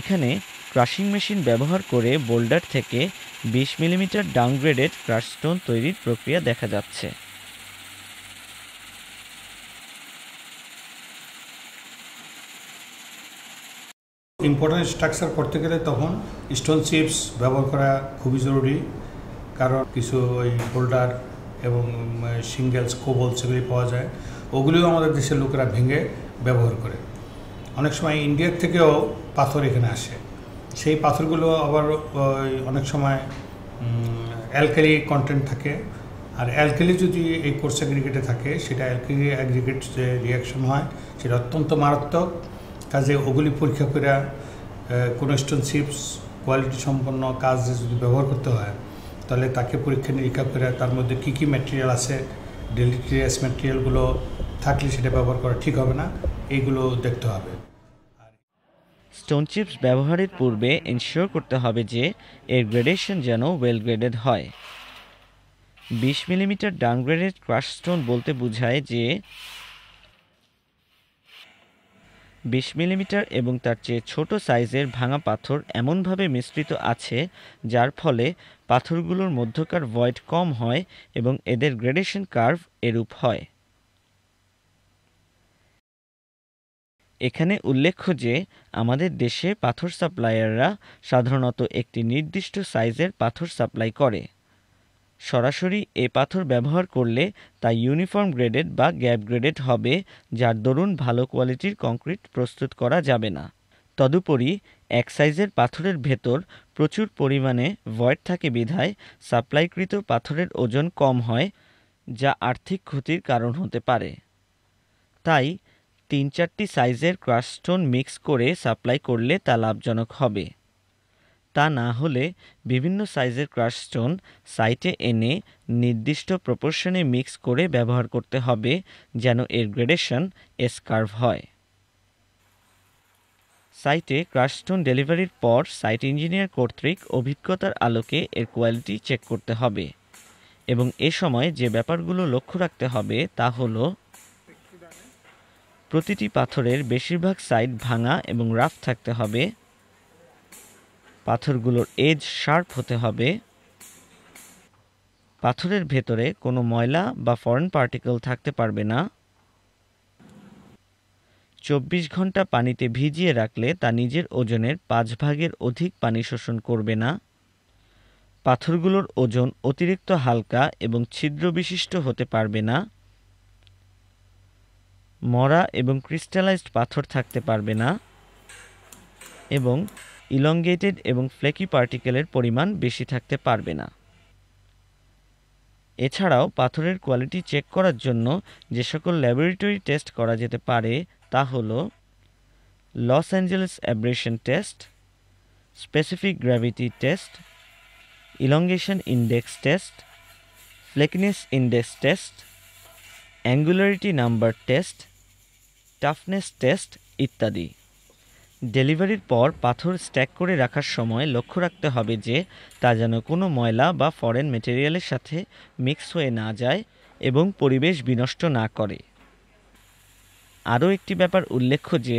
এখানে crushing machine ব্যবহার করে বোল্ডার থেকে বিশ মিলিমিটার ডাউনগ্রেডেড ক্রাশস্টোন তৈরির প্রক্রিয়া দেখা যাচ্ছে ইম্পর্টেন্ট স্ট্রাকচার করতে গেলে তখন স্টোন চিপস ব্যবহার করা খুবই জরুরি কারণ কিছু ওই বোল্ডার এবং সিঙ্গেলস কোবল সেগুলি পাওয়া যায় ওগুলিও আমাদের দেশের লোকেরা ভেঙে ব্যবহার করে অনেক সময় ইন্ডিয়ার থেকেও পাথর এখানে আসে সেই পাথরগুলো আবার অনেক সময় অ্যালকালি কন্টেন্ট থাকে আর অ্যালকালি যদি এই কোর্স অ্যাগ্রিগেটে থাকে সেটা অ্যালকালি অ্যাগ্রিগেট যে রিয়াকশন হয় সেটা অত্যন্ত মারাত্মক কাজে ওগুলি পরীক্ষা করে কোনো স্টোন চিপস কোয়ালিটি সম্পন্ন কাজ যদি ব্যবহার করতে হয় তাহলে তাকে পরীক্ষা নিরীক্ষা করে তার মধ্যে কী কী ম্যাটেরিয়াল আছে ডেলিটেরিয়াস ম্যাটেরিয়ালগুলো থাকলে সেটা ব্যবহার করা ঠিক হবে না এইগুলো দেখতে হবে স্টোন চিপস ব্যবহারের পূর্বে ইনশিওর করতে হবে যে এর গ্রেডেশন যেন ওয়েল গ্রেডেড হয় বিশ মিলিমিটার ডাউনগ্রেডেড ক্রাশ স্টোন বলতে বোঝায় যে বিশ মিলিমিটার এবং তার চেয়ে ছোট সাইজের ভাঙা পাথর এমনভাবে মিশ্রিত আছে যার ফলে পাথরগুলোর মধ্যকার ভয়েড কম হয় এবং এদের গ্রেডেশন কার্ভ এরূপ হয় এখানে উল্লেখ্য যে আমাদের দেশে পাথর সাপ্লায়াররা সাধারণত একটি নির্দিষ্ট সাইজের পাথর সাপ্লাই করে সরাসরি এ পাথর ব্যবহার করলে তা ইউনিফর্ম গ্রেডেড বা গ্যাপ গ্রেডেড হবে যার দরুন ভালো কোয়ালিটির কংক্রিট প্রস্তুত করা যাবে না তদুপরি এক সাইজের পাথরের ভেতর প্রচুর পরিমাণে ভয়েড থাকে বিধায় সাপ্লাইকৃত পাথরের ওজন কম হয় যা আর্থিক ক্ষতির কারণ হতে পারে তাই তিন চারটি সাইজের ক্রাসস্টোন মিক্স করে সাপ্লাই করলে তা লাভজনক হবে তা না হলে বিভিন্ন সাইজের ক্রাসস্টোন সাইটে এনে নির্দিষ্ট প্রপোর্শনে মিক্স করে ব্যবহার করতে হবে যেন এর গ্রেডেশন এসকার্ভ হয় সাইটে ক্রাসস্টোন ডেলিভারির পর সাইট ইঞ্জিনিয়ার কর্তৃক অভিজ্ঞতার আলোকে এর কোয়ালিটি চেক করতে হবে এবং এ সময় যে ব্যাপারগুলো লক্ষ্য রাখতে হবে তা হলো প্রতিটি পাথরের বেশিরভাগ সাইড ভাঙা এবং রাফ থাকতে হবে পাথরগুলোর এজ শার্প হতে হবে পাথরের ভেতরে কোনো ময়লা বা ফরেন পার্টিকেল থাকতে পারবে না চব্বিশ ঘন্টা পানিতে ভিজিয়ে রাখলে তা নিজের ওজনের পাঁচ ভাগের অধিক পানি শোষণ করবে না পাথরগুলোর ওজন অতিরিক্ত হালকা এবং ছিদ্রবিশিষ্ট হতে পারবে না মরা এবং ক্রিস্টালাইজড পাথর থাকতে পারবে না এবং ইলংগেটেড এবং ফ্লেকি পার্টিকেলের পরিমাণ বেশি থাকতে পারবে না এছাড়াও পাথরের কোয়ালিটি চেক করার জন্য যে সকল ল্যাবরেটরি টেস্ট করা যেতে পারে তা হল Los Angeles abrasion test specific gravity test elongation index test flakiness index test angularity number test toughness test ইত্যাদি ডেলিভারির পর পাথর স্ট্যাক করে রাখার সময় লক্ষ্য রাখতে হবে যে তা যেন কোনো ময়লা বা ফরেন মেটেরিয়ালের সাথে মিক্স হয়ে না যায় এবং পরিবেশ বিনষ্ট না করে আরও একটি ব্যাপার উল্লেখ্য যে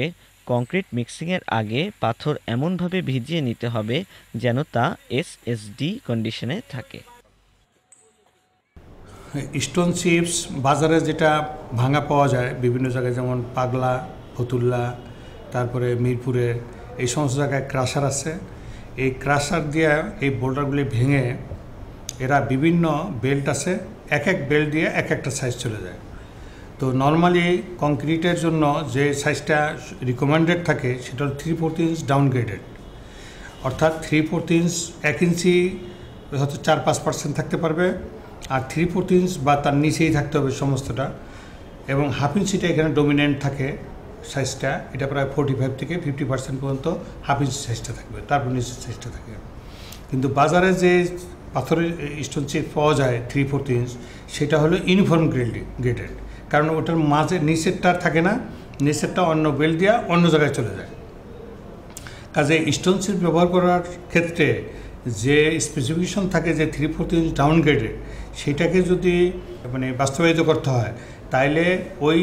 কংক্রিট মিক্সিংয়ের আগে পাথর এমনভাবে ভিজিয়ে নিতে হবে যেন তা এস ডি কন্ডিশনে থাকে স্টোন চিপস বাজারে যেটা ভাঙা পাওয়া যায় বিভিন্ন জায়গায় যেমন পাগলা ফতুল্লা তারপরে মিরপুরে এই সমস্ত জায়গায় ক্রাশার আছে এই ক্রাশার দিয়ে এই বোল্ডারগুলি ভেঙে এরা বিভিন্ন বেল্ট আছে এক এক বেল্ট দিয়ে এক একটা সাইজ চলে যায় তো নর্মালি কংক্রিটের জন্য যে সাইজটা রিকমেন্ডেড থাকে সেটা হল থ্রি ফোর্থ ইঞ্চ ডাউনগ্রেডেড অর্থাৎ থ্রি ফোর্থ ইঞ্চ এক ইঞ্চি হয়তো চার পাঁচ পার্সেন্ট থাকতে পারবে আর থ্রি ফোর্থ ইঞ্চ বা তার নিচেই থাকতে হবে সমস্তটা এবং হাফ ইঞ্চিটা এখানে ডোমিনেন্ট থাকে সাইজটা এটা প্রায় ফোর্টি ফাইভ থেকে ফিফটি পার্সেন্ট পর্যন্ত হাফ ইঞ্চি সাইজটা থাকবে তারপর নিচের সাইজটা থাকে কিন্তু বাজারে যে পাথরের স্টোন চিপ পাওয়া যায় থ্রি ফোর্থ ইঞ্চ সেটা হলো ইউনিফর্ম গ্রেডি গ্রেডেড কারণ ওটার মাঝে নিচেরটা থাকে না নিচেরটা অন্য বেল দেওয়া অন্য জায়গায় চলে যায় কাজে স্টোন চিপ ব্যবহার করার ক্ষেত্রে যে স্পেসিফিকেশন থাকে যে থ্রি ফোর্থ ইঞ্চ ডাউনগ্রেডেড সেটাকে যদি মানে বাস্তবায়িত করতে হয় তাইলে ওই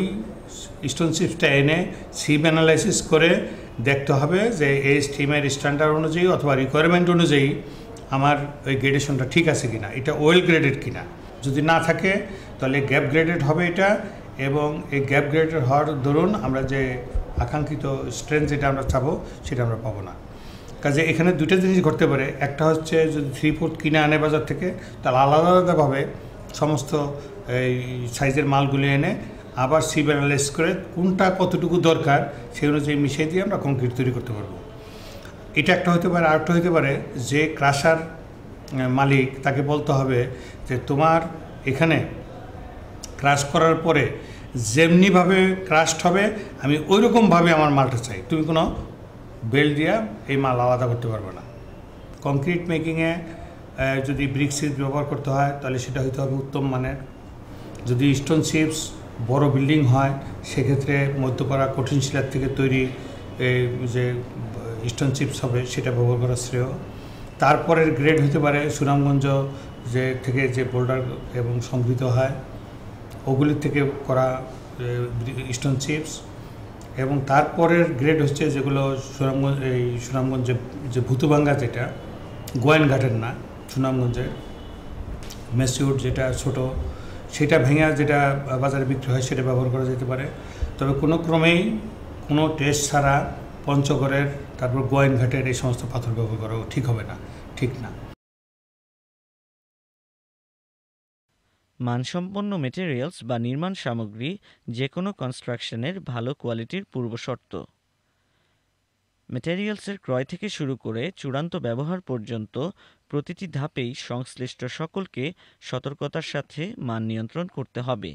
স্টোনশিপটা এনে সিম অ্যানালাইসিস করে দেখতে হবে যে এই স্টিমের স্ট্যান্ডার্ড অনুযায়ী অথবা রিকোয়ারমেন্ট অনুযায়ী আমার ওই গ্রেডেশনটা ঠিক আছে কিনা এটা ওয়েল গ্রেডেড কিনা যদি না থাকে তাহলে গ্যাপ গ্রেডেড হবে এটা এবং এই গ্যাপ গ্রেডেড হওয়ার দরুন আমরা যে আকাঙ্ক্ষিত স্ট্রেংথ যেটা আমরা চাবো সেটা আমরা পাবো না কাজে এখানে দুটো জিনিস ঘটতে পারে একটা হচ্ছে যদি থ্রি ফোর্থ কিনে আনে বাজার থেকে তাহলে আলাদা আলাদাভাবে সমস্ত এই সাইজের মালগুলি এনে আবার সিভ অ্যানালাইস করে কোনটা কতটুকু দরকার সেই অনুযায়ী মিশিয়ে দিয়ে আমরা কংক্রিট তৈরি করতে পারবো এটা একটা হতে পারে আরেকটা হতে পারে যে ক্রাশার মালিক তাকে বলতে হবে যে তোমার এখানে ক্রাশ করার পরে যেমনিভাবে ক্রাশড হবে আমি ওই রকমভাবে আমার মালটা চাই তুমি কোনো বেল দিয়া এই মাল আলাদা করতে পারবে না কংক্রিট মেকিংয়ে যদি ব্রিক সিপস ব্যবহার করতে হয় তাহলে সেটা হইতে হবে উত্তম মানের যদি স্টোন সিপস বড় বিল্ডিং হয় সেক্ষেত্রে মধ্যপাড়া কঠিন শিলার থেকে তৈরি যে স্টোন চিপস হবে সেটা ব্যবহার করা শ্রেয় তারপরের গ্রেড হতে পারে সুনামগঞ্জ যে থেকে যে বোল্ডার এবং সংগৃহীত হয় ওগুলির থেকে করা স্টোন চিপস এবং তারপরের গ্রেড হচ্ছে যেগুলো সুনামগঞ্জ এই সুনামগঞ্জে যে ভূতুবাঙ্গা যেটা গোয়েনঘাটের না সুনামগঞ্জের মেসিউড যেটা ছোট সেটা ভেঙে যেটা বাজারে বিক্রি হয় সেটা ব্যবহার করা যেতে পারে তবে কোনো ক্রমেই কোনো টেস্ট ছাড়া পঞ্চগড়ের তারপর গোয়েনঘাটের এই সমস্ত পাথর ব্যবহার করা ঠিক হবে না ঠিক না মানসম্পন্ন মেটেরিয়ালস বা নির্মাণ সামগ্রী যে কোনো কনস্ট্রাকশনের ভালো কোয়ালিটির পূর্বশর্ত মেটেরিয়ালসের ক্রয় থেকে শুরু করে চূড়ান্ত ব্যবহার পর্যন্ত প্রতিটি ধাপেই সংশ্লিষ্ট সকলকে সতর্কতার সাথে মান নিয়ন্ত্রণ করতে হবে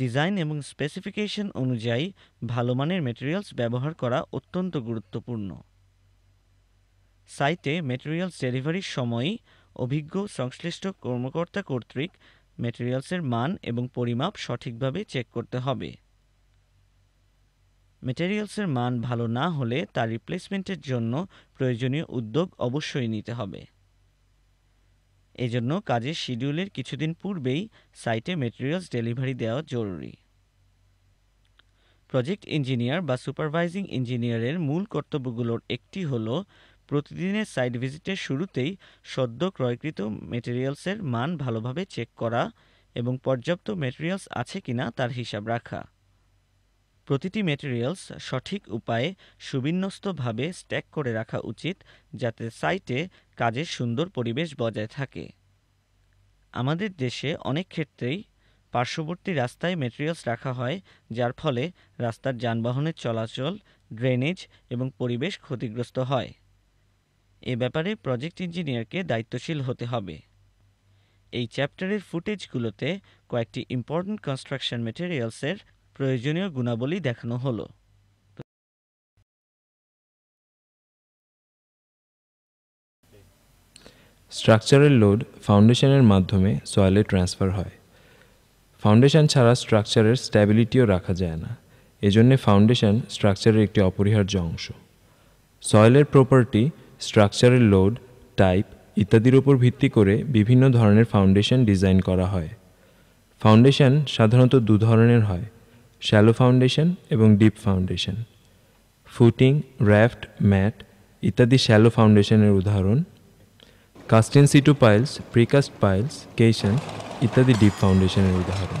ডিজাইন এবং স্পেসিফিকেশন অনুযায়ী ভালো মানের মেটেরিয়ালস ব্যবহার করা অত্যন্ত গুরুত্বপূর্ণ সাইটে মেটেরিয়ালস ডেলিভারির সময়ই অভিজ্ঞ সংশ্লিষ্ট কর্মকর্তা কর্তৃক ম্যাটেরিয়ালসের মান এবং পরিমাপ সঠিকভাবে চেক করতে হবে ম্যাটেরিয়ালসের মান ভালো না হলে তার রিপ্লেসমেন্টের জন্য প্রয়োজনীয় উদ্যোগ অবশ্যই নিতে হবে এজন্য কাজের শিডিউলের কিছুদিন পূর্বেই সাইটে ম্যাটেরিয়ালস ডেলিভারি দেওয়া জরুরি প্রজেক্ট ইঞ্জিনিয়ার বা সুপারভাইজিং ইঞ্জিনিয়ারের মূল কর্তব্যগুলোর একটি হলো প্রতিদিনের সাইট ভিজিটের শুরুতেই সদ্য ক্রয়কৃত মেটেরিয়ালসের মান ভালোভাবে চেক করা এবং পর্যাপ্ত মেটেরিয়ালস আছে কিনা তার হিসাব রাখা প্রতিটি মেটেরিয়ালস সঠিক উপায়ে সুবিন্যস্তভাবে স্ট্যাক করে রাখা উচিত যাতে সাইটে কাজের সুন্দর পরিবেশ বজায় থাকে আমাদের দেশে অনেক ক্ষেত্রেই পার্শ্ববর্তী রাস্তায় মেটেরিয়ালস রাখা হয় যার ফলে রাস্তার যানবাহনের চলাচল ড্রেনেজ এবং পরিবেশ ক্ষতিগ্রস্ত হয় এ ব্যাপারে প্রজেক্ট ইঞ্জিনিয়ারকে দায়িত্বশীল হতে হবে এই চ্যাপ্টারের ফুটেজগুলোতে কয়েকটি ইম্পর্ট্যান্ট কনস্ট্রাকশন ম্যাটেরিয়ালসের প্রয়োজনীয় গুণাবলী দেখানো হলো স্ট্রাকচারের লোড ফাউন্ডেশনের মাধ্যমে সয়েলে ট্রান্সফার হয় ফাউন্ডেশন ছাড়া স্ট্রাকচারের স্ট্যাবিলিটিও রাখা যায় না এজন্য ফাউন্ডেশন স্ট্রাকচারের একটি অপরিহার্য অংশ সয়েলের প্রপার্টি স্ট্রাকচারের লোড টাইপ ইত্যাদির উপর ভিত্তি করে বিভিন্ন ধরনের ফাউন্ডেশন ডিজাইন করা হয় ফাউন্ডেশন সাধারণত দু ধরনের হয় শ্যালো ফাউন্ডেশন এবং deep foundation footing raft mat ইত্যাদি শ্যালো ফাউন্ডেশনের উদাহরণ cast in situ piles precast piles caisson ইত্যাদি ডিপ ফাউন্ডেশনের উদাহরণ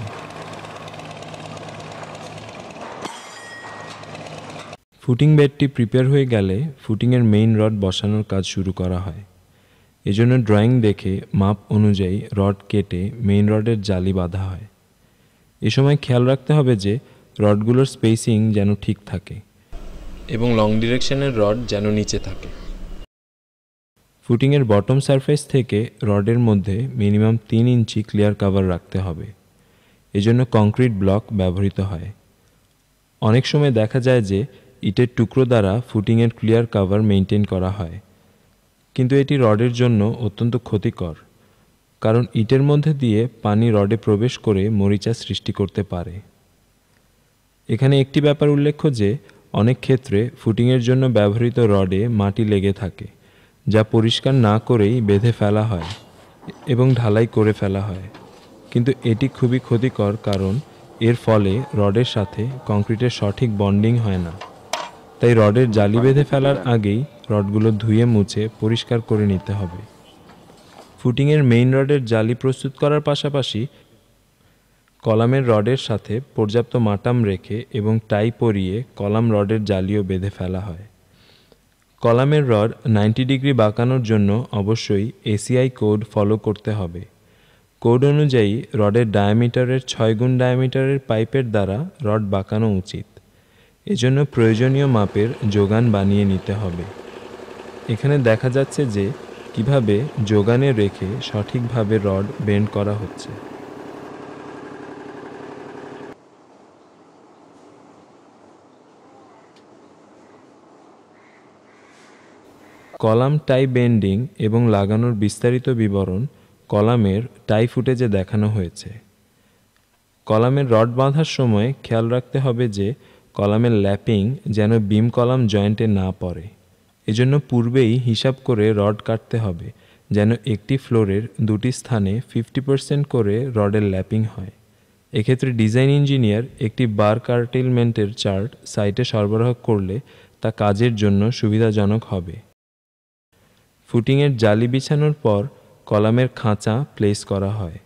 ফুটিং বেডটি প্রিপেয়ার হয়ে গেলে ফুটিংয়ের মেইন রড বসানোর কাজ শুরু করা হয় এজন্য ড্রয়িং দেখে মাপ অনুযায়ী রড কেটে মেইন রডের জালি বাঁধা হয় এ সময় খেয়াল রাখতে হবে যে রডগুলোর স্পেসিং যেন ঠিক থাকে এবং লং ডিরেকশনের রড যেন নিচে থাকে ফুটিংয়ের বটম সারফেস থেকে রডের মধ্যে মিনিমাম তিন ইঞ্চি ক্লিয়ার কাভার রাখতে হবে এজন্য কংক্রিট ব্লক ব্যবহৃত হয় অনেক সময় দেখা যায় যে ইটের টুকরো দ্বারা ফুটিংয়ের ক্লিয়ার কাভার মেনটেন করা হয় কিন্তু এটি রডের জন্য অত্যন্ত ক্ষতিকর কারণ ইটের মধ্যে দিয়ে পানি রডে প্রবেশ করে মরিচা সৃষ্টি করতে পারে এখানে একটি ব্যাপার উল্লেখ্য যে অনেক ক্ষেত্রে ফুটিংয়ের জন্য ব্যবহৃত রডে মাটি লেগে থাকে যা পরিষ্কার না করেই বেঁধে ফেলা হয় এবং ঢালাই করে ফেলা হয় কিন্তু এটি খুবই ক্ষতিকর কারণ এর ফলে রডের সাথে কংক্রিটের সঠিক বন্ডিং হয় না তাই রডের জালি বেঁধে ফেলার আগেই রডগুলো ধুয়ে মুছে পরিষ্কার করে নিতে হবে ফুটিংয়ের মেইন রডের জালি প্রস্তুত করার পাশাপাশি কলামের রডের সাথে পর্যাপ্ত মাটাম রেখে এবং টাই পরিয়ে কলাম রডের জালিও বেঁধে ফেলা হয় কলামের রড নাইনটি ডিগ্রি বাঁকানোর জন্য অবশ্যই এসিআই কোড ফলো করতে হবে কোড অনুযায়ী রডের ডায়ামিটারের ছয় গুণ ডায়ামিটারের পাইপের দ্বারা রড বাঁকানো উচিত এজন্য প্রয়োজনীয় মাপের যোগান বানিয়ে নিতে হবে এখানে দেখা যাচ্ছে যে কিভাবে যোগানে রেখে সঠিকভাবে রড বেন্ড করা হচ্ছে কলাম টাই বেন্ডিং এবং লাগানোর বিস্তারিত বিবরণ কলামের টাই ফুটেজে দেখানো হয়েছে কলামের রড বাঁধার সময় খেয়াল রাখতে হবে যে কলামের ল্যাপিং যেন বিম কলাম জয়েন্টে না পড়ে এজন্য পূর্বেই হিসাব করে রড কাটতে হবে যেন একটি ফ্লোরের দুটি স্থানে ফিফটি পার্সেন্ট করে রডের ল্যাপিং হয় এক্ষেত্রে ডিজাইন ইঞ্জিনিয়ার একটি বার কার্টেলমেন্টের চার্ট সাইটে সরবরাহ করলে তা কাজের জন্য সুবিধাজনক হবে ফুটিংয়ের জালি বিছানোর পর কলামের খাঁচা প্লেস করা হয়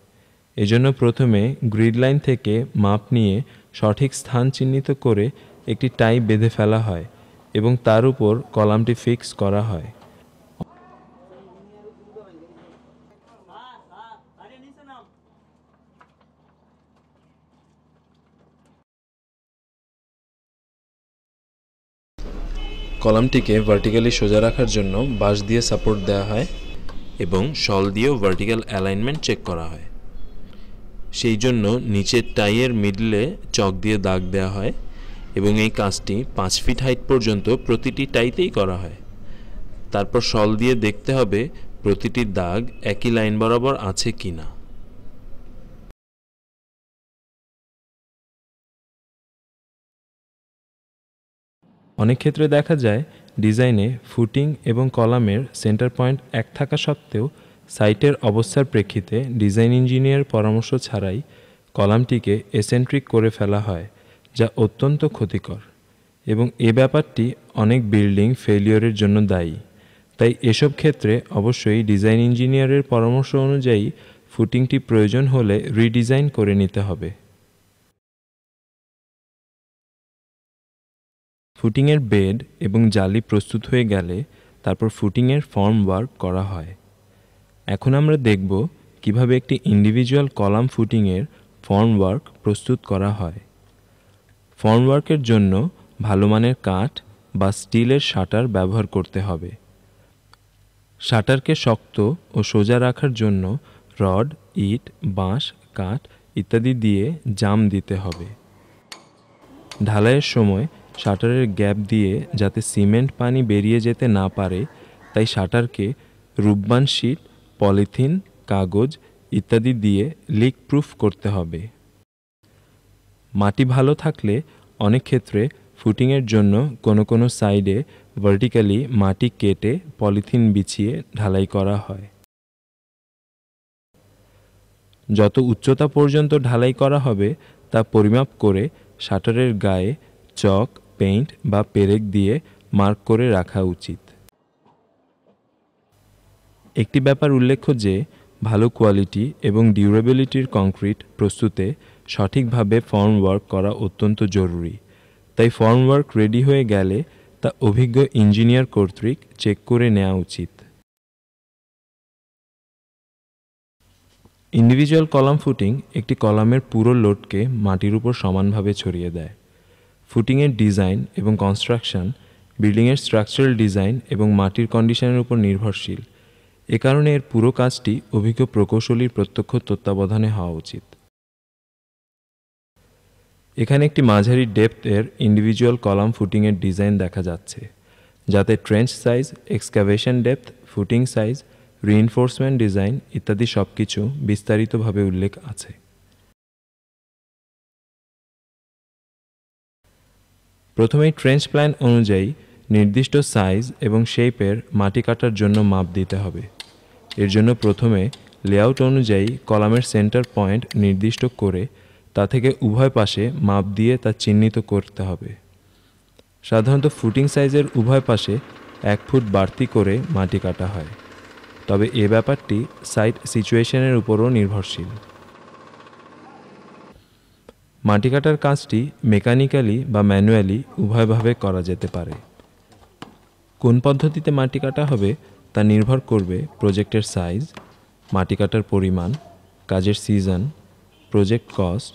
এজন্য প্রথমে গ্রিড লাইন থেকে মাপ নিয়ে সঠিক স্থান চিহ্নিত করে একটি টাই বেঁধে ফেলা হয় এবং তার উপর কলামটি ফিক্স করা হয় কলামটিকে ভার্টিক্যালি সোজা রাখার জন্য বাঁশ দিয়ে সাপোর্ট দেওয়া হয় এবং শল দিয়েও ভার্টিক্যাল অ্যালাইনমেন্ট চেক করা হয় সেই জন্য নিচের টাইয়ের মিডলে চক দিয়ে দাগ দেওয়া হয় এবং এই কাজটি পাঁচ ফিট হাইট পর্যন্ত প্রতিটি টাইতেই করা হয় তারপর শল দিয়ে দেখতে হবে প্রতিটি দাগ একই লাইন বরাবর আছে কি না অনেক ক্ষেত্রে দেখা যায় ডিজাইনে ফুটিং এবং কলামের সেন্টার পয়েন্ট এক থাকা সত্ত্বেও সাইটের অবস্থার প্রেক্ষিতে ডিজাইন ইঞ্জিনিয়ার পরামর্শ ছাড়াই কলামটিকে এসেন্ট্রিক করে ফেলা হয় যা অত্যন্ত ক্ষতিকর এবং এ ব্যাপারটি অনেক বিল্ডিং ফেলিওরের জন্য দায়ী তাই এসব ক্ষেত্রে অবশ্যই ডিজাইন ইঞ্জিনিয়ারের পরামর্শ অনুযায়ী ফুটিংটি প্রয়োজন হলে রিডিজাইন করে নিতে হবে ফুটিংয়ের বেড এবং জালি প্রস্তুত হয়ে গেলে তারপর ফুটিংয়ের ফর্ম ওয়ার্ক করা হয় এখন আমরা দেখব কিভাবে একটি ইন্ডিভিজুয়াল কলাম ফুটিংয়ের ফর্মওয়ার্ক প্রস্তুত করা হয় ফর্মওয়ার্কের জন্য ভালো মানের কাঠ বা স্টিলের শাটার ব্যবহার করতে হবে শাটারকে শক্ত ও সোজা রাখার জন্য রড ইট বাঁশ কাঠ ইত্যাদি দিয়ে জাম দিতে হবে ঢালাইয়ের সময় শাটারের গ্যাপ দিয়ে যাতে সিমেন্ট পানি বেরিয়ে যেতে না পারে তাই শাটারকে রূপবান শিট পলিথিন কাগজ ইত্যাদি দিয়ে লিক প্রুফ করতে হবে মাটি ভালো থাকলে অনেক ক্ষেত্রে ফুটিংয়ের জন্য কোনো কোনো সাইডে ভার্টিক্যালি মাটি কেটে পলিথিন বিছিয়ে ঢালাই করা হয় যত উচ্চতা পর্যন্ত ঢালাই করা হবে তা পরিমাপ করে শাটারের গায়ে চক পেইন্ট বা পেরেক দিয়ে মার্ক করে রাখা উচিত একটি ব্যাপার উল্লেখ্য যে ভালো কোয়ালিটি এবং ডিউরেবিলিটির কংক্রিট প্রস্তুতে সঠিকভাবে ফর্ম ওয়ার্ক করা অত্যন্ত জরুরি তাই ফর্মওয়ার্ক রেডি হয়ে গেলে তা অভিজ্ঞ ইঞ্জিনিয়ার কর্তৃক চেক করে নেওয়া উচিত ইন্ডিভিজুয়াল কলাম ফুটিং একটি কলামের পুরো লোডকে মাটির উপর সমানভাবে ছড়িয়ে দেয় ফুটিংয়ের ডিজাইন এবং কনস্ট্রাকশন বিল্ডিংয়ের স্ট্রাকচারাল ডিজাইন এবং মাটির কন্ডিশনের উপর নির্ভরশীল এ কারণে এর পুরো কাজটি অভিজ্ঞ প্রকৌশলীর প্রত্যক্ষ তত্ত্বাবধানে হওয়া উচিত এখানে একটি মাঝারি ডেপথ এর ইন্ডিভিজুয়াল কলাম ফুটিংয়ের ডিজাইন দেখা যাচ্ছে যাতে trench size excavation depth footing size reinforcement design ইত্যাদি সব কিছু বিস্তারিতভাবে উল্লেখ আছে প্রথমেই ট্রেঞ্চ প্ল্যান অনুযায়ী নির্দিষ্ট সাইজ এবং শেপের মাটি কাটার জন্য মাপ দিতে হবে এর জন্য প্রথমে লেআউট অনুযায়ী কলামের সেন্টার পয়েন্ট নির্দিষ্ট করে তা থেকে উভয় পাশে মাপ দিয়ে তা চিহ্নিত করতে হবে সাধারণত ফুটিং সাইজের উভয় পাশে এক ফুট বাড়তি করে মাটি কাটা হয় তবে এ ব্যাপারটি সাইট সিচুয়েশনের উপরও নির্ভরশীল মাটি কাটার কাজটি মেকানিক্যালি বা ম্যানুয়ালি উভয়ভাবে করা যেতে পারে কোন পদ্ধতিতে মাটি কাটা হবে তা নির্ভর করবে প্রজেক্টের সাইজ মাটি কাটার পরিমাণ কাজের সিজন প্রজেক্ট কস্ট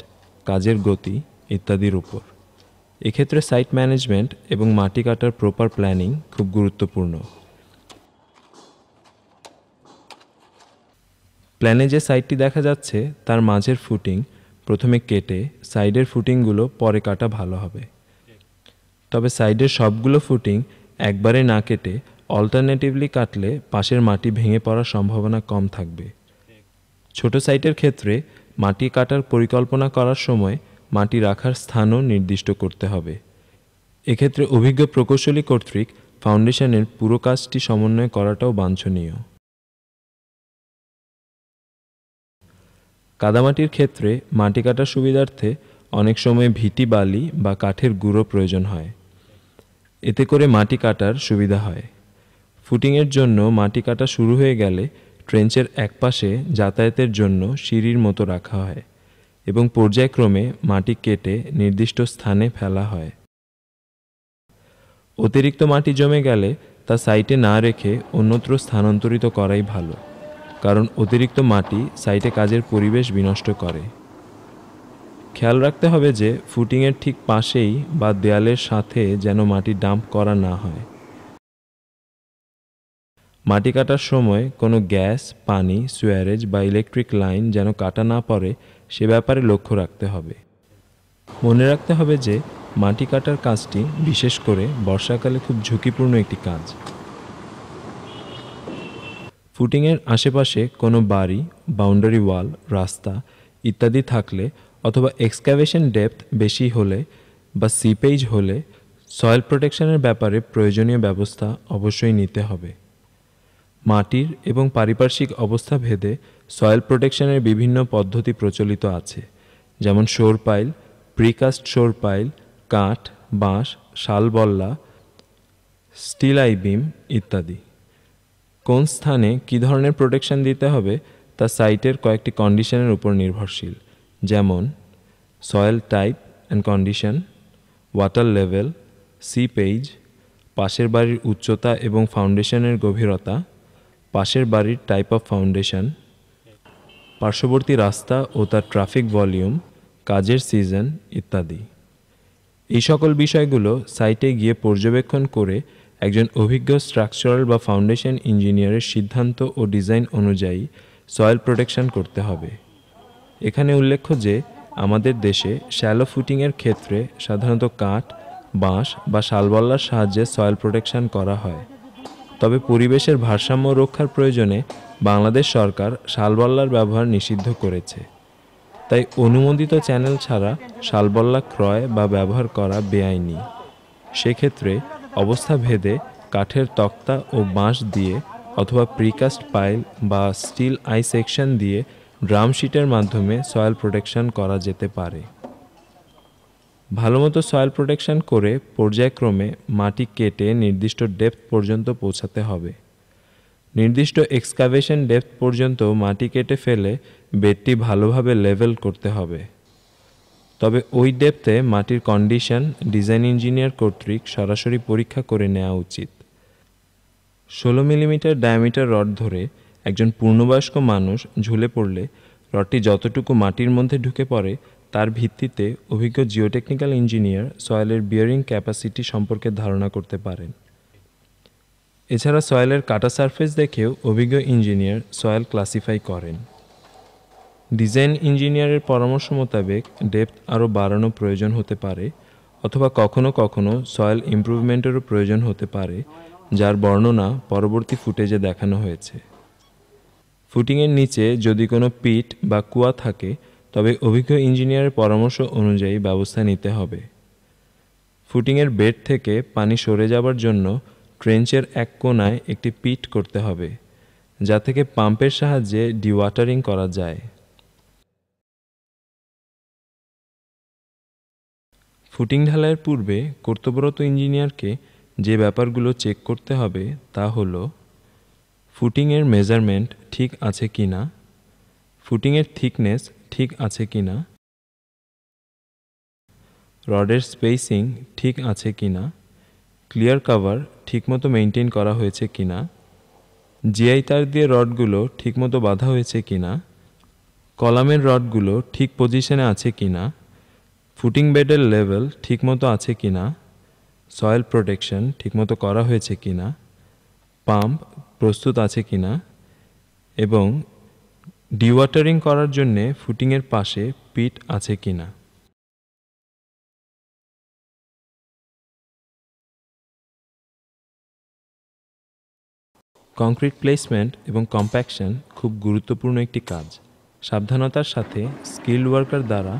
কাজের গতি ইত্যাদির উপর এক্ষেত্রে সাইট ম্যানেজমেন্ট এবং মাটি কাটার প্রপার প্ল্যানিং খুব গুরুত্বপূর্ণ প্ল্যানে যে সাইটটি দেখা যাচ্ছে তার মাঝের ফুটিং প্রথমে কেটে সাইডের ফুটিংগুলো পরে কাটা ভালো হবে তবে সাইডের সবগুলো ফুটিং একবারে না কেটে অল্টারনেটিভলি কাটলে পাশের মাটি ভেঙে পড়ার সম্ভাবনা কম থাকবে ছোট সাইটের ক্ষেত্রে মাটি কাটার পরিকল্পনা করার সময় মাটি রাখার স্থানও নির্দিষ্ট করতে হবে এক্ষেত্রে অভিজ্ঞ প্রকৌশলী কর্তৃক ফাউন্ডেশনের পুরো কাজটি সমন্বয় করাটাও বাঞ্ছনীয় কাদামাটির ক্ষেত্রে মাটি কাটার সুবিধার্থে অনেক সময় ভিটি বালি বা কাঠের গুঁড়ো প্রয়োজন হয় এতে করে মাটি কাটার সুবিধা হয় ফুটিংয়ের জন্য মাটি কাটা শুরু হয়ে গেলে ট্রেঞ্চের একপাশে যাতায়াতের জন্য সিঁড়ির মতো রাখা হয় এবং পর্যায়ক্রমে মাটি কেটে নির্দিষ্ট স্থানে ফেলা হয় অতিরিক্ত মাটি জমে গেলে তা সাইটে না রেখে অন্যত্র স্থানান্তরিত করাই ভালো কারণ অতিরিক্ত মাটি সাইটে কাজের পরিবেশ বিনষ্ট করে খেয়াল রাখতে হবে যে ফুটিংয়ের ঠিক পাশেই বা দেয়ালের সাথে যেন মাটি ডাম্প করা না হয় মাটি কাটার সময় কোনো গ্যাস পানি সুয়ারেজ বা ইলেকট্রিক লাইন যেন কাটা না পড়ে সে ব্যাপারে লক্ষ্য রাখতে হবে মনে রাখতে হবে যে মাটি কাটার কাজটি বিশেষ করে বর্ষাকালে খুব ঝুঁকিপূর্ণ একটি কাজ ফুটিংয়ের আশেপাশে কোনো বাড়ি বাউন্ডারি ওয়াল রাস্তা ইত্যাদি থাকলে অথবা এক্সক্যাভেশন ডেপথ বেশি হলে বা সিপেজ হলে সয়েল প্রোটেকশনের ব্যাপারে প্রয়োজনীয় ব্যবস্থা অবশ্যই নিতে হবে মাটির এবং পারিপার্শ্বিক অবস্থা ভেদে সয়েল প্রোটেকশনের বিভিন্ন পদ্ধতি প্রচলিত আছে যেমন shore pile precast shore pile কাঠ বাঁশ শালবল্লা আই বিম ইত্যাদি কোন স্থানে কী ধরনের প্রোটেকশন দিতে হবে তা সাইটের কয়েকটি কন্ডিশনের উপর নির্ভরশীল যেমন soil type and condition water level seepage পাশের বাড়ির উচ্চতা এবং ফাউন্ডেশনের গভীরতা পাশের বাড়ির টাইপ অফ ফাউন্ডেশন পার্শ্ববর্তী রাস্তা ও তার ট্রাফিক ভলিউম কাজের সিজন ইত্যাদি এই সকল বিষয়গুলো সাইটে গিয়ে পর্যবেক্ষণ করে একজন অভিজ্ঞ স্ট্রাকচারাল বা ফাউন্ডেশন ইঞ্জিনিয়ারের সিদ্ধান্ত ও ডিজাইন অনুযায়ী সয়েল প্রোটেকশন করতে হবে এখানে উল্লেখ্য যে আমাদের দেশে শ্যালো ফুটিংয়ের ক্ষেত্রে সাধারণত কাঠ বাঁশ বা শালবল্লার সাহায্যে সয়েল প্রোটেকশন করা হয় তবে পরিবেশের ভারসাম্য রক্ষার প্রয়োজনে বাংলাদেশ সরকার শালবল্লার ব্যবহার নিষিদ্ধ করেছে তাই অনুমোদিত চ্যানেল ছাড়া শালবল্লা ক্রয় বা ব্যবহার করা বেআইনি সেক্ষেত্রে অবস্থা ভেদে কাঠের তক্তা ও বাঁশ দিয়ে অথবা প্রিকাস্ট পাইল বা স্টিল আই সেকশন দিয়ে ড্রামশিটের মাধ্যমে সয়েল প্রোটেকশন করা যেতে পারে ভালোমতো সয়েল প্রোটেকশন করে পর্যায়ক্রমে মাটি কেটে নির্দিষ্ট ডেপথ পর্যন্ত পৌঁছাতে হবে নির্দিষ্ট এক্সকাভেশন ডেপথ পর্যন্ত মাটি কেটে ফেলে বেডটি ভালোভাবে লেভেল করতে হবে তবে ওই ডেপথে মাটির কন্ডিশন ডিজাইন ইঞ্জিনিয়ার কর্তৃক সরাসরি পরীক্ষা করে নেওয়া উচিত ষোলো মিলিমিটার ডায়ামিটার রড ধরে একজন পূর্ণবয়স্ক মানুষ ঝুলে পড়লে রডটি যতটুকু মাটির মধ্যে ঢুকে পড়ে তার ভিত্তিতে অভিজ্ঞ জিওটেকনিক্যাল ইঞ্জিনিয়ার সয়েলের বিয়ারিং ক্যাপাসিটি সম্পর্কে ধারণা করতে পারেন এছাড়া সয়েলের কাটা সারফেস দেখেও অভিজ্ঞ ইঞ্জিনিয়ার সয়েল ক্লাসিফাই করেন ডিজাইন ইঞ্জিনিয়ারের পরামর্শ মোতাবেক ডেপথ আরও বাড়ানো প্রয়োজন হতে পারে অথবা কখনও কখনও সয়েল ইমপ্রুভমেন্টেরও প্রয়োজন হতে পারে যার বর্ণনা পরবর্তী ফুটেজে দেখানো হয়েছে ফুটিংয়ের নিচে যদি কোনো পিট বা কুয়া থাকে তবে অভিজ্ঞ ইঞ্জিনিয়ারের পরামর্শ অনুযায়ী ব্যবস্থা নিতে হবে ফুটিংয়ের বেড থেকে পানি সরে যাবার জন্য ট্রেঞ্চের এক কোনায় একটি পিট করতে হবে যা থেকে পাম্পের সাহায্যে ডিওয়াটারিং করা যায় ফুটিং ঢালাইয়ের পূর্বে কর্তব্যরত ইঞ্জিনিয়ারকে যে ব্যাপারগুলো চেক করতে হবে তা হলো ফুটিংয়ের মেজারমেন্ট ঠিক আছে কি না ফুটিংয়ের থিকনেস ঠিক আছে কি না রডের স্পেসিং ঠিক আছে কি না ক্লিয়ার কাভার ঠিকমতো মেনটেন করা হয়েছে কি না জিআই তার দিয়ে রডগুলো ঠিকমতো বাঁধা হয়েছে কি না কলামের রডগুলো ঠিক পজিশনে আছে কি না ফুটিং বেডের লেভেল ঠিকমতো আছে কি না সয়েল প্রোটেকশন ঠিকমতো করা হয়েছে কি না পাম্প প্রস্তুত আছে কি না এবং ডিওয়াটারিং করার জন্যে ফুটিংয়ের পাশে পিট আছে কি না কংক্রিট প্লেসমেন্ট এবং কম্প্যাকশন খুব গুরুত্বপূর্ণ একটি কাজ সাবধানতার সাথে স্কিল্ড ওয়ার্কার দ্বারা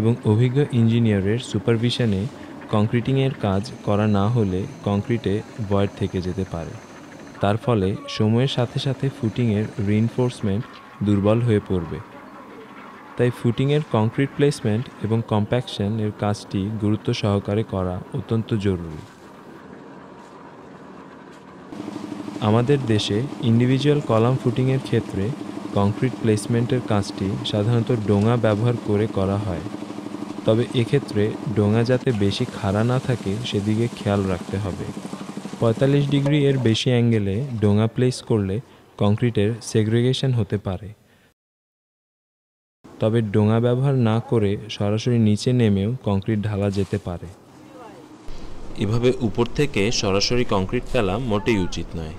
এবং অভিজ্ঞ ইঞ্জিনিয়ারের সুপারভিশনে কংক্রিটিংয়ের কাজ করা না হলে কংক্রিটে ভয়েড থেকে যেতে পারে তার ফলে সময়ের সাথে সাথে ফুটিংয়ের রিইনফোর্সমেন্ট দুর্বল হয়ে পড়বে তাই ফুটিংয়ের কংক্রিট প্লেসমেন্ট এবং কম্প্যাকশন এর কাজটি গুরুত্ব সহকারে করা অত্যন্ত জরুরি আমাদের দেশে ইন্ডিভিজুয়াল কলাম ফুটিংয়ের ক্ষেত্রে কংক্রিট প্লেসমেন্টের কাজটি সাধারণত ডোঙা ব্যবহার করে করা হয় তবে এক্ষেত্রে ডোঙা যাতে বেশি খাড়া না থাকে সেদিকে খেয়াল রাখতে হবে পঁয়তাল্লিশ ডিগ্রি এর বেশি অ্যাঙ্গেলে ডোঙা প্লেস করলে কংক্রিটের সেগ্রিগেশন হতে পারে তবে ডোঙা ব্যবহার না করে সরাসরি নিচে নেমেও কংক্রিট ঢালা যেতে পারে এভাবে উপর থেকে সরাসরি কংক্রিট ফেলা মোটেই উচিত নয়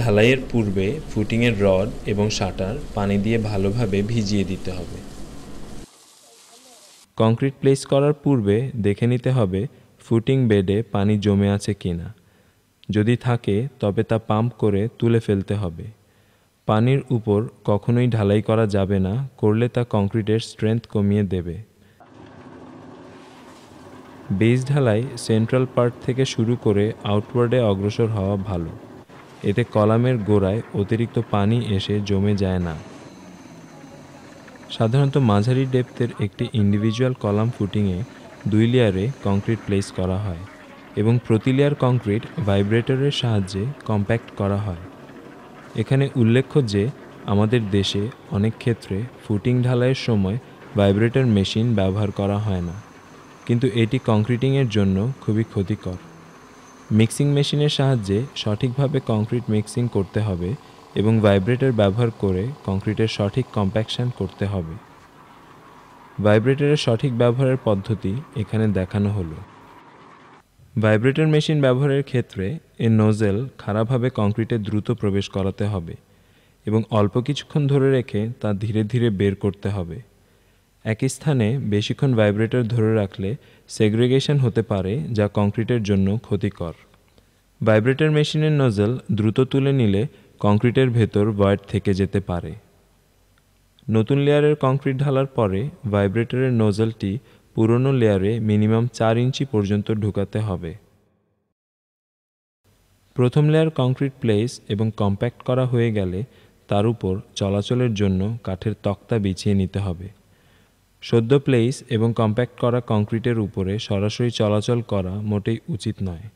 ঢালাইয়ের পূর্বে ফুটিংয়ের রড এবং শাটার পানি দিয়ে ভালোভাবে ভিজিয়ে দিতে হবে কংক্রিট প্লেস করার পূর্বে দেখে নিতে হবে ফুটিং বেডে পানি জমে আছে কিনা যদি থাকে তবে তা পাম্প করে তুলে ফেলতে হবে পানির উপর কখনোই ঢালাই করা যাবে না করলে তা কংক্রিটের স্ট্রেংথ কমিয়ে দেবে বেজ ঢালাই সেন্ট্রাল পার্ট থেকে শুরু করে আউটওয়ার্ডে অগ্রসর হওয়া ভালো এতে কলামের গোড়ায় অতিরিক্ত পানি এসে জমে যায় না সাধারণত মাঝারি ডেপথের একটি ইন্ডিভিজুয়াল কলাম ফুটিংয়ে দুই লেয়ারে কংক্রিট প্লেস করা হয় এবং প্রতিলেয়ার কংক্রিট ভাইব্রেটরের সাহায্যে কম্প্যাক্ট করা হয় এখানে উল্লেখ্য যে আমাদের দেশে অনেক ক্ষেত্রে ফুটিং ঢালাইয়ের সময় ভাইব্রেটর মেশিন ব্যবহার করা হয় না কিন্তু এটি কংক্রিটিংয়ের জন্য খুবই ক্ষতিকর মিক্সিং মেশিনের সাহায্যে সঠিকভাবে কংক্রিট মিক্সিং করতে হবে এবং ভাইব্রেটর ব্যবহার করে কংক্রিটের সঠিক কম্প্যাকশন করতে হবে ভাইব্রেটরের সঠিক ব্যবহারের পদ্ধতি এখানে দেখানো হলো ভাইব্রেটর মেশিন ব্যবহারের ক্ষেত্রে এর নোজেল খারাপভাবে কংক্রিটে দ্রুত প্রবেশ করাতে হবে এবং অল্প কিছুক্ষণ ধরে রেখে তা ধীরে ধীরে বের করতে হবে একই স্থানে বেশিক্ষণ ভাইব্রেটর ধরে রাখলে সেগ্রিগেশন হতে পারে যা কংক্রিটের জন্য ক্ষতিকর ভাইব্রেটর মেশিনের নজল দ্রুত তুলে নিলে কংক্রিটের ভেতর ওয়ার্ড থেকে যেতে পারে নতুন লেয়ারের কংক্রিট ঢালার পরে ভাইব্রেটরের নোজেলটি পুরনো লেয়ারে মিনিমাম চার ইঞ্চি পর্যন্ত ঢুকাতে হবে প্রথম লেয়ার কংক্রিট প্লেস এবং কম্প্যাক্ট করা হয়ে গেলে তার উপর চলাচলের জন্য কাঠের তক্তা বিছিয়ে নিতে হবে সদ্য প্লেস এবং কম্প্যাক্ট করা কংক্রিটের উপরে সরাসরি চলাচল করা মোটেই উচিত নয়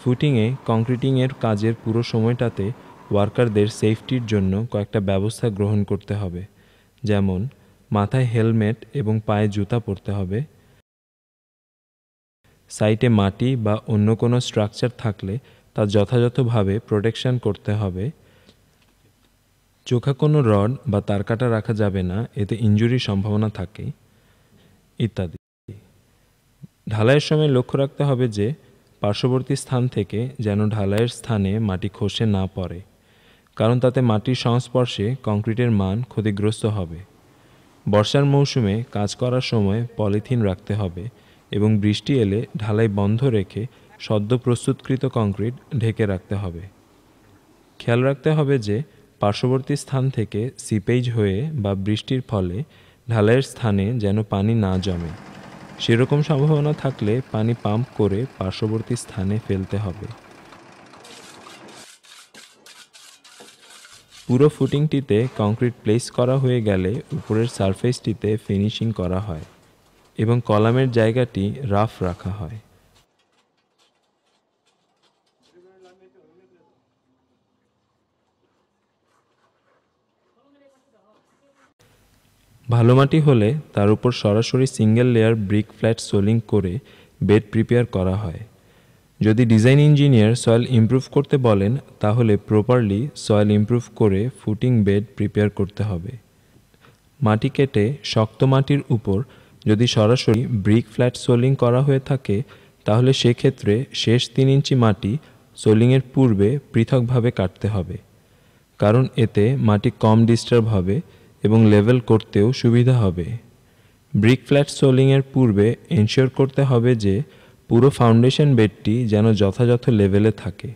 ফুটিংয়ে কংক্রিটিংয়ের কাজের পুরো সময়টাতে ওয়ার্কারদের সেফটির জন্য কয়েকটা ব্যবস্থা গ্রহণ করতে হবে যেমন মাথায় হেলমেট এবং পায়ে জুতা পরতে হবে সাইটে মাটি বা অন্য কোনো স্ট্রাকচার থাকলে তা যথাযথভাবে প্রোটেকশন করতে হবে চোখা কোনো রড বা তারকাটা রাখা যাবে না এতে ইঞ্জুরির সম্ভাবনা থাকে ইত্যাদি ঢালাইয়ের সময় লক্ষ্য রাখতে হবে যে পার্শ্ববর্তী স্থান থেকে যেন ঢালাইয়ের স্থানে মাটি খসে না পড়ে কারণ তাতে মাটির সংস্পর্শে কংক্রিটের মান ক্ষতিগ্রস্ত হবে বর্ষার মৌসুমে কাজ করার সময় পলিথিন রাখতে হবে এবং বৃষ্টি এলে ঢালাই বন্ধ রেখে সদ্য প্রস্তুতকৃত কংক্রিট ঢেকে রাখতে হবে খেয়াল রাখতে হবে যে পার্শ্ববর্তী স্থান থেকে সিপেজ হয়ে বা বৃষ্টির ফলে ঢালাইয়ের স্থানে যেন পানি না জমে সেরকম সম্ভাবনা থাকলে পানি পাম্প করে পার্শ্ববর্তী স্থানে ফেলতে হবে পুরো ফুটিংটিতে কংক্রিট প্লেস করা হয়ে গেলে উপরের সারফেসটিতে ফিনিশিং করা হয় এবং কলামের জায়গাটি রাফ রাখা হয় ভালো মাটি হলে তার উপর সরাসরি single layer brick flat soling করে বেড প্রিপেয়ার করা হয় যদি ডিজাইন ইঞ্জিনিয়ার সয়েল ইম্প্রুভ করতে বলেন তাহলে প্রপারলি সয়েল ইমপ্রুভ করে ফুটিং বেড প্রিপেয়ার করতে হবে মাটি কেটে শক্ত মাটির উপর যদি সরাসরি ব্রিক ফ্ল্যাট সোলিং করা হয়ে থাকে তাহলে সেক্ষেত্রে শেষ তিন ইঞ্চি মাটি সোলিংয়ের পূর্বে পৃথকভাবে কাটতে হবে কারণ এতে মাটি কম ডিস্টার্ব হবে এবং লেভেল করতেও সুবিধা হবে ব্রিক ফ্ল্যাট সোলিংয়ের পূর্বে এনশিওর করতে হবে যে পুরো ফাউন্ডেশন বেডটি যেন যথাযথ লেভেলে থাকে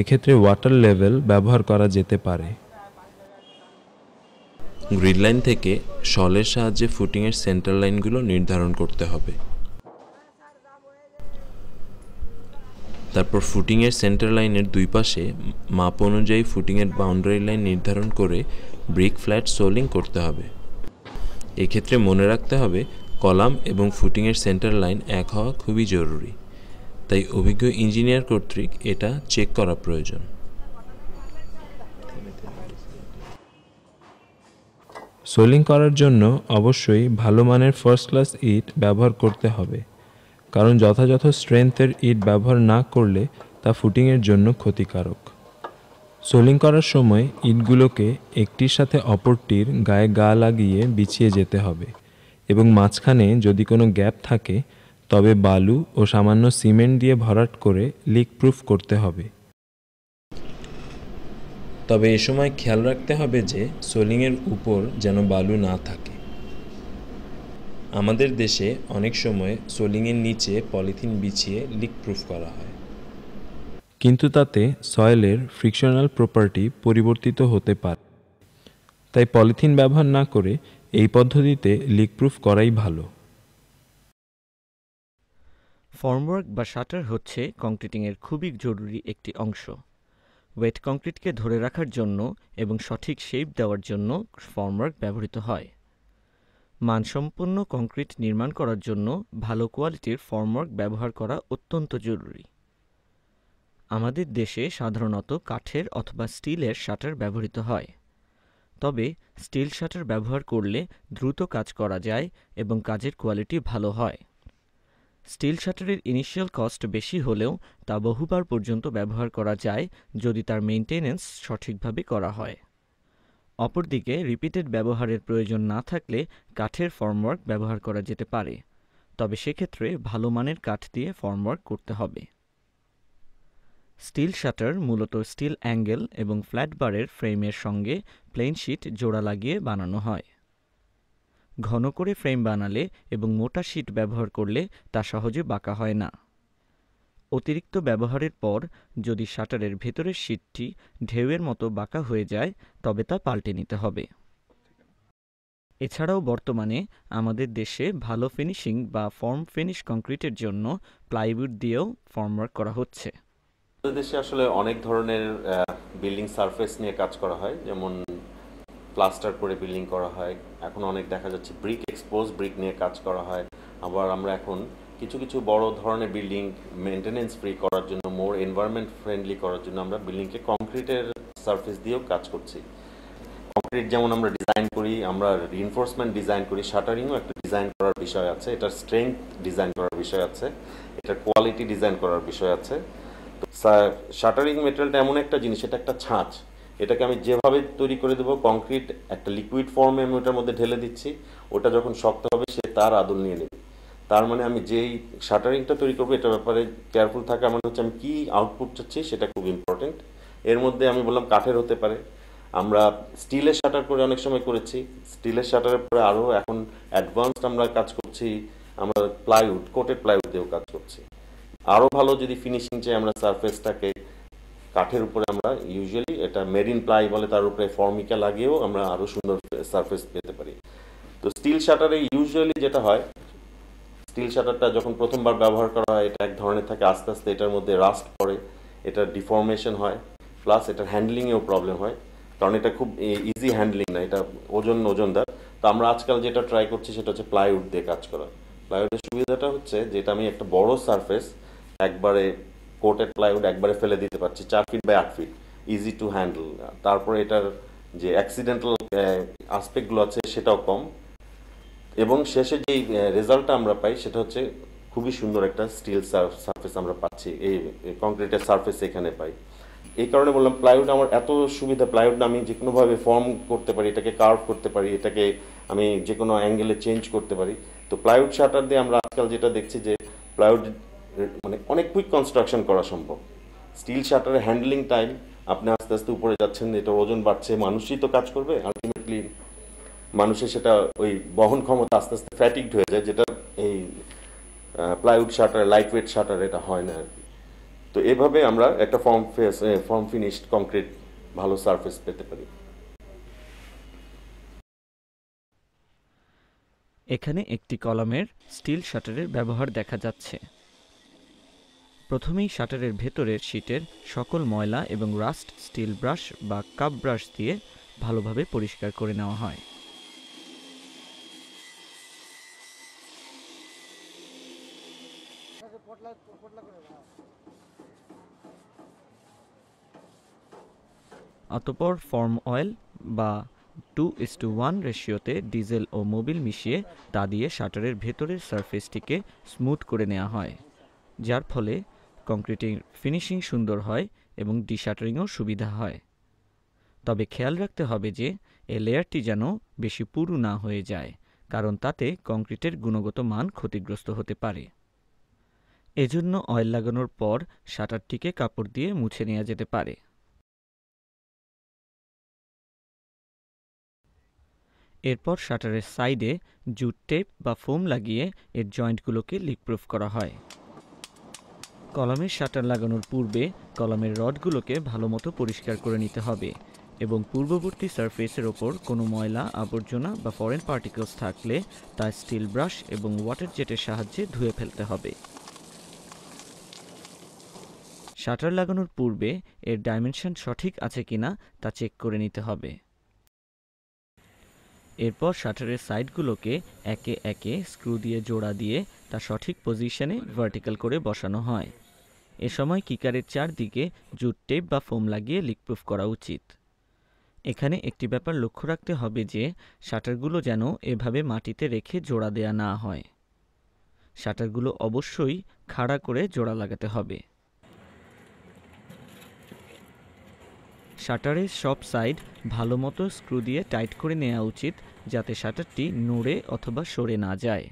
এক্ষেত্রে ওয়াটার লেভেল ব্যবহার করা যেতে পারে গ্রিড লাইন থেকে সলের সাহায্যে ফুটিংয়ের সেন্টার লাইনগুলো নির্ধারণ করতে হবে তারপর ফুটিংয়ের সেন্টার লাইনের দুই পাশে মাপ অনুযায়ী ফুটিংয়ের বাউন্ডারি লাইন নির্ধারণ করে ব্রিক ফ্ল্যাট সোলিং করতে হবে এক্ষেত্রে মনে রাখতে হবে কলাম এবং ফুটিংয়ের সেন্টার লাইন এক হওয়া খুবই জরুরি তাই অভিজ্ঞ ইঞ্জিনিয়ার কর্তৃক এটা চেক করা প্রয়োজন সোলিং করার জন্য অবশ্যই ভালো মানের ফার্স্ট ক্লাস ইট ব্যবহার করতে হবে কারণ যথাযথ স্ট্রেংথের ইট ব্যবহার না করলে তা ফুটিংয়ের জন্য ক্ষতিকারক সোলিং করার সময় ইটগুলোকে একটির সাথে অপরটির গায়ে গা লাগিয়ে বিছিয়ে যেতে হবে এবং মাঝখানে যদি কোনো গ্যাপ থাকে তবে বালু ও সামান্য সিমেন্ট দিয়ে ভরাট করে লিক প্রুফ করতে হবে তবে এ সময় খেয়াল রাখতে হবে যে সোলিংয়ের উপর যেন বালু না থাকে আমাদের দেশে অনেক সময় সোলিংয়ের নিচে পলিথিন বিছিয়ে লিক প্রুফ করা হয় কিন্তু তাতে সয়েলের ফ্রিকশনাল প্রপার্টি পরিবর্তিত হতে পারে তাই পলিথিন ব্যবহার না করে এই পদ্ধতিতে লিকপ্রুফ করাই ভালো ফর্মওয়ার্ক বা শাটার হচ্ছে কংক্রিটিংয়ের খুবই জরুরি একটি অংশ ওয়েট কংক্রিটকে ধরে রাখার জন্য এবং সঠিক শেপ দেওয়ার জন্য ফর্মওয়ার্ক ব্যবহৃত হয় মানসম্পন্ন কংক্রিট নির্মাণ করার জন্য ভালো কোয়ালিটির ফর্মওয়ার্ক ব্যবহার করা অত্যন্ত জরুরি আমাদের দেশে সাধারণত কাঠের অথবা স্টিলের শাটার ব্যবহৃত হয় তবে স্টিল শাটার ব্যবহার করলে দ্রুত কাজ করা যায় এবং কাজের কোয়ালিটি ভালো হয় স্টিল শাটারের ইনিশিয়াল কস্ট বেশি হলেও তা বহুবার পর্যন্ত ব্যবহার করা যায় যদি তার মেইনটেনেন্স সঠিকভাবে করা হয় অপরদিকে রিপিটেড ব্যবহারের প্রয়োজন না থাকলে কাঠের ফর্মওয়ার্ক ব্যবহার করা যেতে পারে তবে সেক্ষেত্রে ভালো মানের কাঠ দিয়ে ফর্মওয়ার্ক করতে হবে স্টিল শাটার মূলত স্টিল অ্যাঙ্গেল এবং ফ্ল্যাট বারের ফ্রেমের সঙ্গে প্লেন শিট জোড়া লাগিয়ে বানানো হয় ঘন করে ফ্রেম বানালে এবং মোটা শিট ব্যবহার করলে তা সহজে বাঁকা হয় না অতিরিক্ত ব্যবহারের পর যদি শাটারের ভেতরের শিটটি ঢেউয়ের মতো বাঁকা হয়ে যায় তবে তা পাল্টে নিতে হবে এছাড়াও বর্তমানে আমাদের দেশে ভালো ফিনিশিং বা ফর্ম ফিনিশ কংক্রিটের জন্য প্লাইউড দিয়েও ফর্মওয়ার্ক করা হচ্ছে বাংলাদেশে আসলে অনেক ধরনের বিল্ডিং সারফেস নিয়ে কাজ করা হয় যেমন প্লাস্টার করে বিল্ডিং করা হয় এখন অনেক দেখা যাচ্ছে ব্রিক এক্সপোজ ব্রিক নিয়ে কাজ করা হয় আবার আমরা এখন কিছু কিছু বড় ধরনের বিল্ডিং মেনটেনেন্স ফ্রি করার জন্য মোর এনভায়রনমেন্ট ফ্রেন্ডলি করার জন্য আমরা বিল্ডিংকে কংক্রিটের সার্ফেস দিয়েও কাজ করছি কংক্রিট যেমন আমরা ডিজাইন করি আমরা রিএনফোর্সমেন্ট ডিজাইন করি শাটারিংও একটা ডিজাইন করার বিষয় আছে এটার স্ট্রেংথ ডিজাইন করার বিষয় আছে এটার কোয়ালিটি ডিজাইন করার বিষয় আছে শাটারিং মেটেরিয়ালটা এমন একটা জিনিস এটা একটা ছাঁচ এটাকে আমি যেভাবে তৈরি করে দেবো কংক্রিট একটা লিকুইড ফর্মে আমি ওটার মধ্যে ঢেলে দিচ্ছি ওটা যখন শক্ত হবে সে তার আদল নিয়ে নেবে তার মানে আমি যেই শাটারিংটা তৈরি করবো এটার ব্যাপারে কেয়ারফুল থাকা মানে হচ্ছে আমি কী আউটপুট চাচ্ছি সেটা খুব ইম্পর্টেন্ট এর মধ্যে আমি বললাম কাঠের হতে পারে আমরা স্টিলের শাটার করে অনেক সময় করেছি স্টিলের শাটারের পরে আরও এখন অ্যাডভান্সড আমরা কাজ করছি আমরা প্লাইউড কোটেড প্লাইউড দিয়েও কাজ করছি আরও ভালো যদি ফিনিশিং চাই আমরা সারফেসটাকে কাঠের উপরে আমরা ইউজুয়ালি এটা মেরিন প্লাই বলে তার উপরে ফর্মিকা লাগিয়েও আমরা আরও সুন্দর সারফেস পেতে পারি তো স্টিল শাটারে ইউজুয়ালি যেটা হয় স্টিল শাটারটা যখন প্রথমবার ব্যবহার করা হয় এটা এক ধরনের থাকে আস্তে আস্তে এটার মধ্যে রাস্ট পড়ে এটার ডিফর্মেশন হয় প্লাস এটার হ্যান্ডলিংয়েও প্রবলেম হয় কারণ এটা খুব ইজি হ্যান্ডলিং না এটা ওজন ওজনদার তো আমরা আজকাল যেটা ট্রাই করছি সেটা হচ্ছে প্লাইউড দিয়ে কাজ করা প্লাইউডের সুবিধাটা হচ্ছে যেটা আমি একটা বড় সারফেস একবারে কোটেড প্লাইউড একবারে ফেলে দিতে পারছি চার ফিট বাই আট ফিট ইজি টু হ্যান্ডেল তারপরে এটার যে অ্যাক্সিডেন্টাল আসপেক্টগুলো আছে সেটাও কম এবং শেষে যেই রেজাল্টটা আমরা পাই সেটা হচ্ছে খুবই সুন্দর একটা স্টিল সারফেস আমরা পাচ্ছি এই কংক্রিটের সারফেস এখানে পাই এই কারণে বললাম প্লাইউড আমার এত সুবিধা প্লাইউড আমি যে কোনোভাবে ফর্ম করতে পারি এটাকে কার্ভ করতে পারি এটাকে আমি যে কোনো অ্যাঙ্গেলে চেঞ্জ করতে পারি তো প্লাইউড শাটার দিয়ে আমরা আজকাল যেটা দেখছি যে প্লাইউড মানে অনেক কুইক কনস্ট্রাকশন করা সম্ভব স্টিল শাটারের হ্যান্ডলিং টাইম আপনি আস্তে আস্তে উপরে যাচ্ছেন এটা ওজন বাড়ছে মানুষই তো কাজ করবে আলটিমেটলি মানুষের সেটা ওই বহন ক্ষমতা আস্তে আস্তে ফ্যাটিকড হয়ে যায় যেটা এই plywood shutter light weight shutter এটা হয় না আর কি তো এভাবে আমরা একটা form face form finished concrete ভালো সারফেস পেতে পারি এখানে একটি কলমের স্টিল শাটারের ব্যবহার দেখা যাচ্ছে প্রথমেই শাটারের ভেতরের শীটের সকল ময়লা এবং রাস্ট স্টিল ব্রাশ বা কাপ ব্রাশ দিয়ে ভালোভাবে পরিষ্কার করে নেওয়া হয় অতপর ফর্ম অয়েল বা টু ইস টু ওয়ান রেশিওতে ডিজেল ও মোবিল মিশিয়ে তা দিয়ে শাটারের ভেতরের সারফেসটিকে স্মুথ করে নেওয়া হয় যার ফলে কংক্রিটের ফিনিশিং সুন্দর হয় এবং ডিশাটারিংও সুবিধা হয় তবে খেয়াল রাখতে হবে যে এ লেয়ারটি যেন বেশি পুরু না হয়ে যায় কারণ তাতে কংক্রিটের গুণগত মান ক্ষতিগ্রস্ত হতে পারে এজন্য অয়েল লাগানোর পর শাটারটিকে কাপড় দিয়ে মুছে নেওয়া যেতে পারে এরপর শাটারের সাইডে জুট টেপ বা ফোম লাগিয়ে এর জয়েন্টগুলোকে লিকপ্রুফ করা হয় কলামে শাটার লাগানোর পূর্বে কলামের রডগুলোকে ভালোমতো পরিষ্কার করে নিতে হবে এবং পূর্ববর্তী সারফেসের ওপর কোনো ময়লা আবর্জনা বা ফরেন পার্টিকলস থাকলে তা স্টিল ব্রাশ এবং ওয়াটার জেটের সাহায্যে ধুয়ে ফেলতে হবে শাটার লাগানোর পূর্বে এর ডাইমেনশন সঠিক আছে কিনা তা চেক করে নিতে হবে এরপর শাটারের সাইডগুলোকে একে একে স্ক্রু দিয়ে জোড়া দিয়ে তা সঠিক পজিশনে ভার্টিক্যাল করে বসানো হয় এ সময় কিকারের চারদিকে জুট টেপ বা ফোম লাগিয়ে লিকপ্রুফ করা উচিত এখানে একটি ব্যাপার লক্ষ্য রাখতে হবে যে শাটারগুলো যেন এভাবে মাটিতে রেখে জোড়া দেয়া না হয় শাটারগুলো অবশ্যই খাড়া করে জোড়া লাগাতে হবে শাটারের সব সাইড ভালো মতো স্ক্রু দিয়ে টাইট করে নেওয়া উচিত যাতে শাটারটি নড়ে অথবা সরে না যায়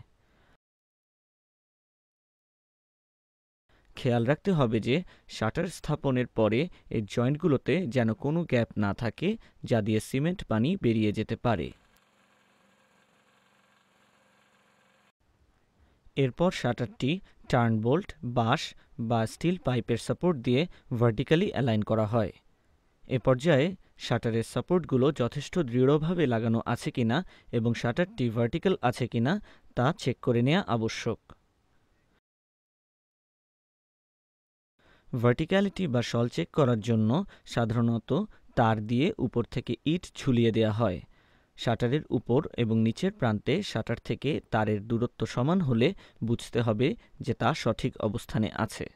খেয়াল রাখতে হবে যে শাটার স্থাপনের পরে এর জয়েন্টগুলোতে যেন কোনো গ্যাপ না থাকে যা দিয়ে সিমেন্ট পানি বেরিয়ে যেতে পারে এরপর শাটারটি টার্ন বোল্ট বাঁশ বা স্টিল পাইপের সাপোর্ট দিয়ে ভার্টিক্যালি অ্যালাইন করা হয় এ পর্যায়ে শাটারের সাপোর্টগুলো যথেষ্ট দৃঢ়ভাবে লাগানো আছে কিনা এবং শাটারটি ভার্টিক্যাল আছে কিনা তা চেক করে নেওয়া আবশ্যক ভার্টিক্যালিটি বা সল চেক করার জন্য সাধারণত তার দিয়ে উপর থেকে ইট ঝুলিয়ে দেওয়া হয় শাটারের উপর এবং নিচের প্রান্তে শাটার থেকে তারের দূরত্ব সমান হলে বুঝতে হবে যে তা সঠিক অবস্থানে আছে